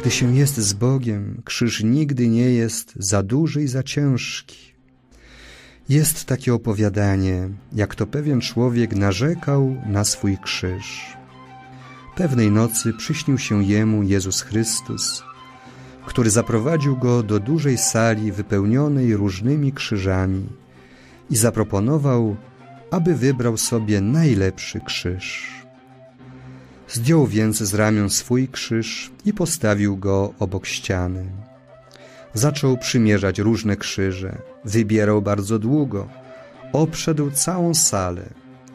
Gdy się jest z Bogiem, krzyż nigdy nie jest za duży i za ciężki. Jest takie opowiadanie, jak to pewien człowiek narzekał na swój krzyż. Pewnej nocy przyśnił się jemu Jezus Chrystus, który zaprowadził go do dużej sali wypełnionej różnymi krzyżami i zaproponował, aby wybrał sobie najlepszy krzyż. Zdjął więc z ramion swój krzyż i postawił go obok ściany. Zaczął przymierzać różne krzyże, wybierał bardzo długo, obszedł całą salę.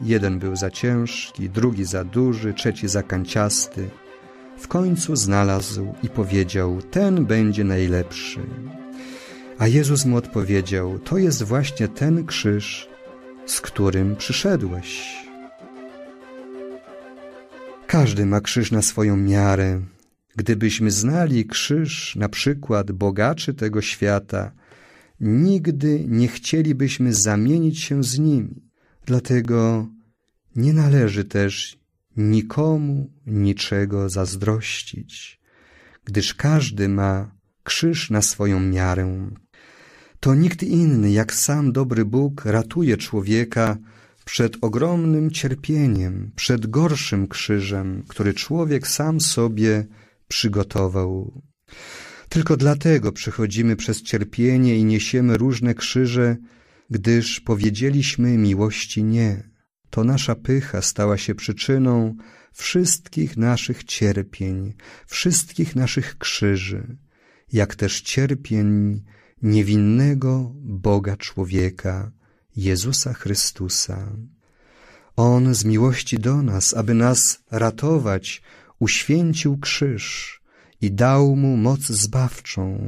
Jeden był za ciężki, drugi za duży, trzeci za kanciasty. W końcu znalazł i powiedział: Ten będzie najlepszy. A Jezus mu odpowiedział: To jest właśnie ten krzyż, z którym przyszedłeś. Każdy ma krzyż na swoją miarę. Gdybyśmy znali krzyż, na przykład bogaczy tego świata, nigdy nie chcielibyśmy zamienić się z nimi. Dlatego nie należy też nikomu niczego zazdrościć, gdyż każdy ma krzyż na swoją miarę. To nikt inny, jak sam dobry Bóg, ratuje człowieka przed ogromnym cierpieniem, przed gorszym krzyżem, który człowiek sam sobie przygotował. Tylko dlatego przechodzimy przez cierpienie i niesiemy różne krzyże, gdyż powiedzieliśmy miłości nie. To nasza pycha stała się przyczyną wszystkich naszych cierpień, wszystkich naszych krzyży, jak też cierpień niewinnego Boga człowieka, Jezusa Chrystusa. On z miłości do nas, aby nas ratować, uświęcił krzyż i dał mu moc zbawczą.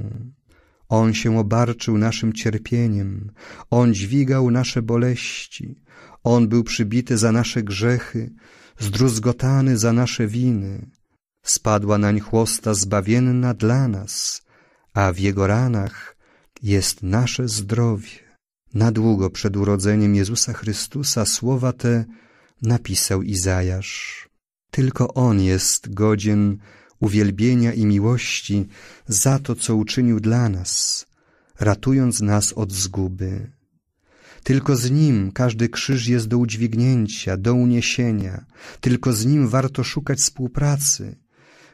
On się obarczył naszym cierpieniem, On dźwigał nasze boleści, On był przybity za nasze grzechy, zdruzgotany za nasze winy. Spadła nań chłosta zbawienna dla nas, a w Jego ranach jest nasze zdrowie. Na długo przed urodzeniem Jezusa Chrystusa słowa te napisał Izajasz. Tylko On jest godzien uwielbienia i miłości za to, co uczynił dla nas, ratując nas od zguby. Tylko z Nim każdy krzyż jest do udźwignięcia, do uniesienia. Tylko z Nim warto szukać współpracy,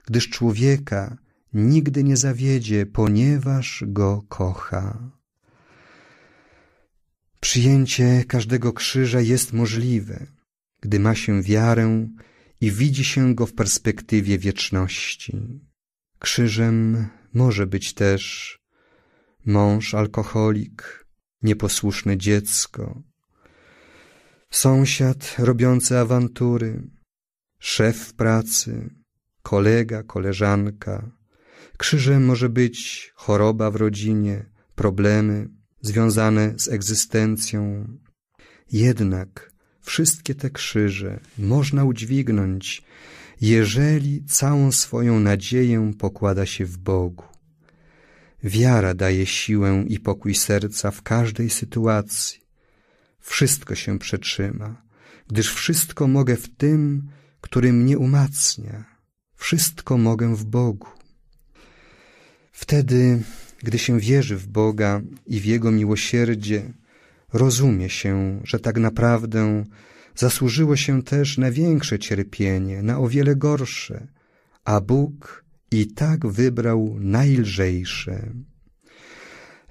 gdyż człowieka nigdy nie zawiedzie, ponieważ go kocha. Przyjęcie każdego krzyża jest możliwe, gdy ma się wiarę i widzi się go w perspektywie wieczności. Krzyżem może być też mąż alkoholik, nieposłuszne dziecko, sąsiad robiący awantury, szef pracy, kolega, koleżanka. Krzyżem może być choroba w rodzinie, problemy, związane z egzystencją. Jednak wszystkie te krzyże można udźwignąć, jeżeli całą swoją nadzieję pokłada się w Bogu. Wiara daje siłę i pokój serca w każdej sytuacji. Wszystko się przetrzyma, gdyż wszystko mogę w tym, który mnie umacnia. Wszystko mogę w Bogu. Wtedy gdy się wierzy w Boga i w Jego miłosierdzie, rozumie się, że tak naprawdę zasłużyło się też na większe cierpienie, na o wiele gorsze, a Bóg i tak wybrał najlżejsze.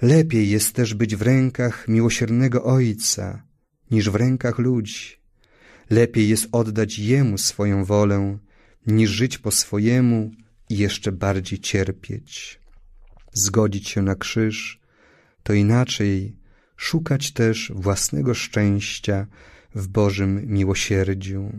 Lepiej jest też być w rękach miłosiernego Ojca niż w rękach ludzi. Lepiej jest oddać Jemu swoją wolę, niż żyć po swojemu i jeszcze bardziej cierpieć zgodzić się na krzyż, to inaczej szukać też własnego szczęścia w Bożym miłosierdziu.